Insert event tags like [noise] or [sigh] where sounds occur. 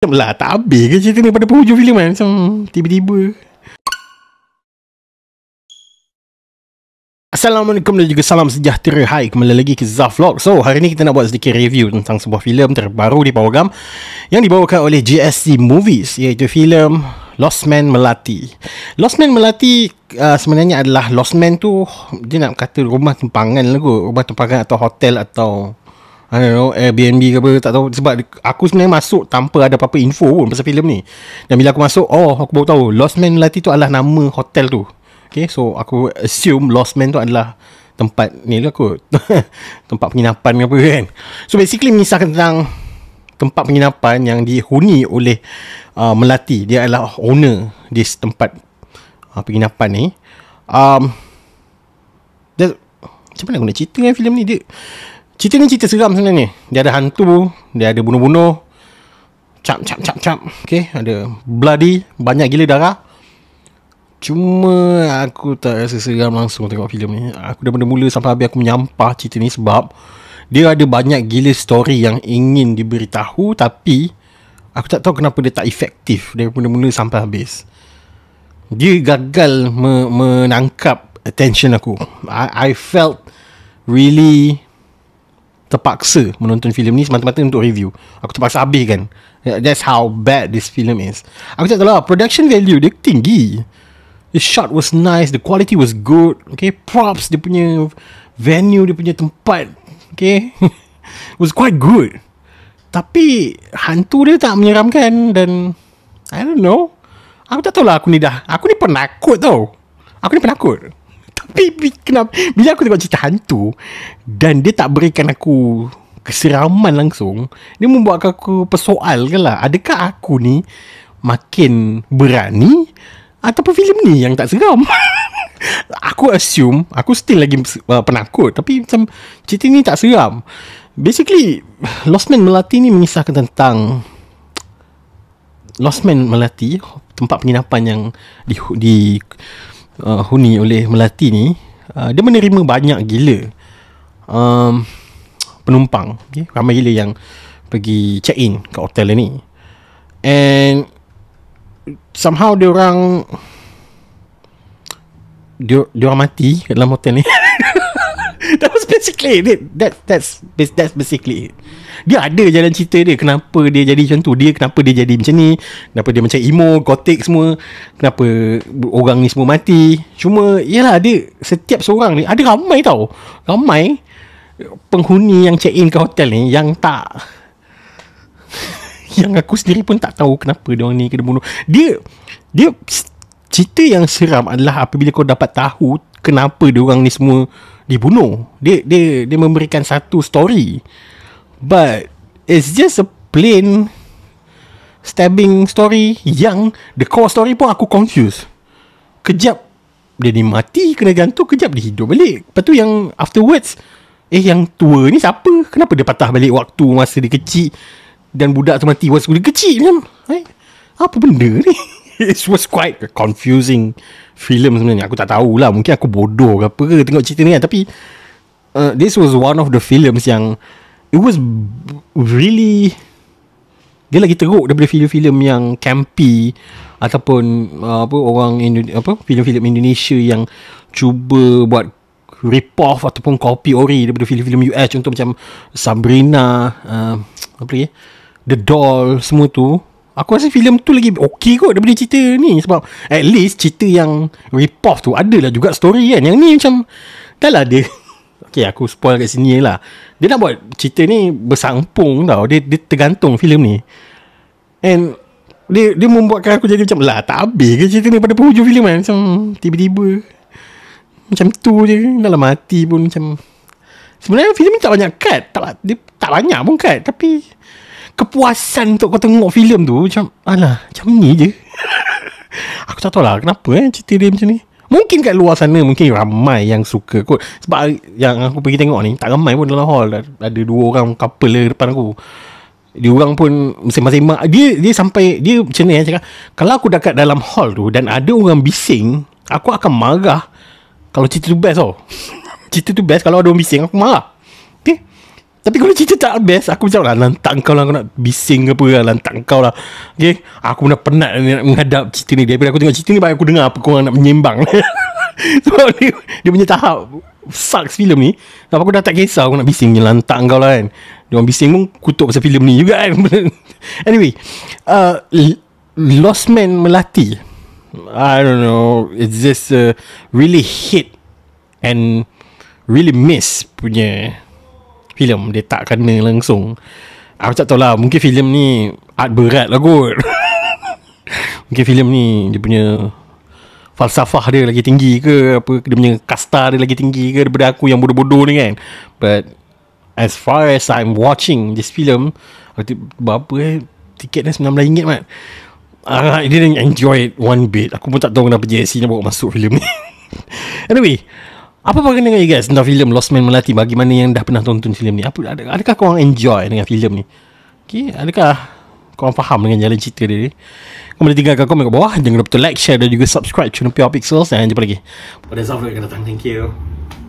Macam lah tak habis ke cerita ni pada penghujung filem kan Macam tiba-tiba Assalamualaikum dan juga salam sejahtera Hai kembali lagi ke Zaf Vlog So hari ni kita nak buat sedikit review tentang sebuah filem terbaru di program Yang dibawakan oleh GSC Movies Iaitu filem Lost Man Melati Lost Man Melati uh, sebenarnya adalah Lost Man tu Dia nak kata rumah tempangan lah kot Rumah tempangan atau hotel atau I don't know Airbnb ke apa Tak tahu Sebab aku sebenarnya masuk Tanpa ada apa-apa info pun Pasal filem ni Dan bila aku masuk Oh aku baru tahu Lost Man Lati tu adalah nama hotel tu Okay so aku assume Lost Man tu adalah Tempat ni lah kot [laughs] Tempat penginapan ke apa kan So basically misalkan tentang tempat penginapan yang dihuni oleh uh, Melati. Dia adalah owner di tempat uh, penginapan ni. Um, dia, macam mana aku nak cerita kan filem ni? Dia, Cerita ni cerita seram sebenarnya. Dia ada hantu, dia ada bunuh-bunuh. Cap cap cap cap. Okay, ada bloody, banyak gila darah. Cuma aku tak rasa seram langsung tengok filem ni. Aku dah mula-mula sampai habis aku menyampah cerita ni sebab dia ada banyak gila story yang ingin diberitahu tapi aku tak tahu kenapa dia tak efektif Dia mula-mula sampai habis. Dia gagal me- menangkap attention aku. I, I felt really terpaksa menonton filem ni semata-mata untuk review. Aku terpaksa habis kan. Ya, that's how bad this film is. Aku cakap lah, production value dia tinggi. The shot was nice, the quality was good. Okay, props dia punya venue, dia punya tempat. Okay, [laughs] was quite good. Tapi hantu dia tak menyeramkan dan I don't know. Aku tak tahu lah aku ni dah. Aku ni penakut tau. Aku ni penakut. Baby kenapa Bila aku tengok cerita hantu Dan dia tak berikan aku Keseraman langsung Dia membuatkan aku persoal ke lah Adakah aku ni Makin berani Ataupun filem ni yang tak seram [laughs] Aku assume Aku still lagi uh, penakut Tapi macam Cerita ni tak seram Basically Lost Man Melati ni mengisahkan tentang Lost Man Melati Tempat penginapan yang di, di uh, huni oleh Melati ni uh, dia menerima banyak gila um, penumpang okay? ramai gila yang pergi check in kat hotel ni and somehow dia orang dia orang mati dalam hotel ni [laughs] [laughs] that was basically it. That that's that's basically it. Dia ada jalan cerita dia kenapa dia jadi macam tu, dia kenapa dia jadi macam ni, kenapa dia macam emo, gothic semua, kenapa orang ni semua mati. Cuma yalah dia setiap seorang ni ada ramai tau. Ramai penghuni yang check in ke hotel ni yang tak [laughs] yang aku sendiri pun tak tahu kenapa dia orang ni kena bunuh. Dia dia cerita yang seram adalah apabila kau dapat tahu kenapa dia orang ni semua dibunuh. Dia dia dia memberikan satu story. But it's just a plain stabbing story yang the core story pun aku confused. Kejap dia ni mati kena gantung kejap dia hidup balik. Lepas tu yang afterwards eh yang tua ni siapa? Kenapa dia patah balik waktu masa dia kecil dan budak tu mati masa dia kecil macam? Kan? Eh? Apa benda ni? [laughs] it was quite a confusing film sebenarnya. Aku tak tahulah. Mungkin aku bodoh ke apa ke tengok cerita ni kan. Tapi, uh, this was one of the films yang, it was really, dia lagi teruk daripada filem-filem yang campy ataupun uh, apa orang Indonesia, apa filem-filem Indonesia yang cuba buat rip off ataupun copy ori daripada filem-filem US contoh macam Sabrina uh, apa lagi The Doll semua tu aku rasa filem tu lagi okey kot daripada cerita ni sebab at least cerita yang rip off tu lah juga story kan yang ni macam dah lah dia [laughs] okey aku spoil kat sini lah dia nak buat cerita ni bersangpung tau dia, dia tergantung filem ni and dia dia membuatkan aku jadi macam lah tak habis ke cerita ni pada penghujung filem kan macam tiba-tiba macam tu je dalam hati pun macam sebenarnya filem ni tak banyak cut tak dia tak banyak pun cut tapi kepuasan untuk kau tengok filem tu macam alah macam ni je [laughs] aku tak tahu lah kenapa eh cerita dia macam ni mungkin kat luar sana mungkin ramai yang suka kot sebab yang aku pergi tengok ni tak ramai pun dalam hall ada dua orang couple lah depan aku dia orang pun masing-masing dia dia sampai dia macam ni eh, cakap kalau aku dekat dalam hall tu dan ada orang bising aku akan marah kalau cerita tu best tau oh. [laughs] cerita tu best kalau ada orang bising aku marah tapi kalau cerita tak best Aku macam lah Lantak kau lah Aku nak bising ke apa lah Lantak kau lah Okay Aku dah penat nak menghadap cerita ni Daripada aku tengok cerita ni Baik aku dengar apa korang nak menyembang [laughs] Sebab dia, dia punya tahap Sucks film ni Sebab aku dah tak kisah Aku nak bising je Lantak kau lah kan Dia orang bising pun Kutuk pasal film ni juga kan [laughs] Anyway uh, Lost Man Melati I don't know It's just uh, Really hit And Really miss Punya filem dia tak kena langsung aku tak tahu lah, mungkin filem ni art berat lah kot [laughs] mungkin filem ni dia punya falsafah dia lagi tinggi ke apa dia punya kasta dia lagi tinggi ke daripada aku yang bodoh-bodoh ni kan but as far as I'm watching this film berapa eh tiket ni RM19 mat uh, I didn't enjoy it one bit Aku pun tak tahu kenapa JSC nak bawa masuk filem ni [laughs] Anyway apa pandangan kau guys tentang filem Lost Man Melati bagi mana yang dah pernah tonton filem ni? Apa ada adakah kau enjoy dengan filem ni? Okey, adakah kau orang faham dengan jalan cerita dia ni? Kau boleh tinggalkan komen kat bawah, jangan lupa to like, share dan juga subscribe channel Pure Pixels dan jumpa lagi. Pada Zafra kena datang. Thank you.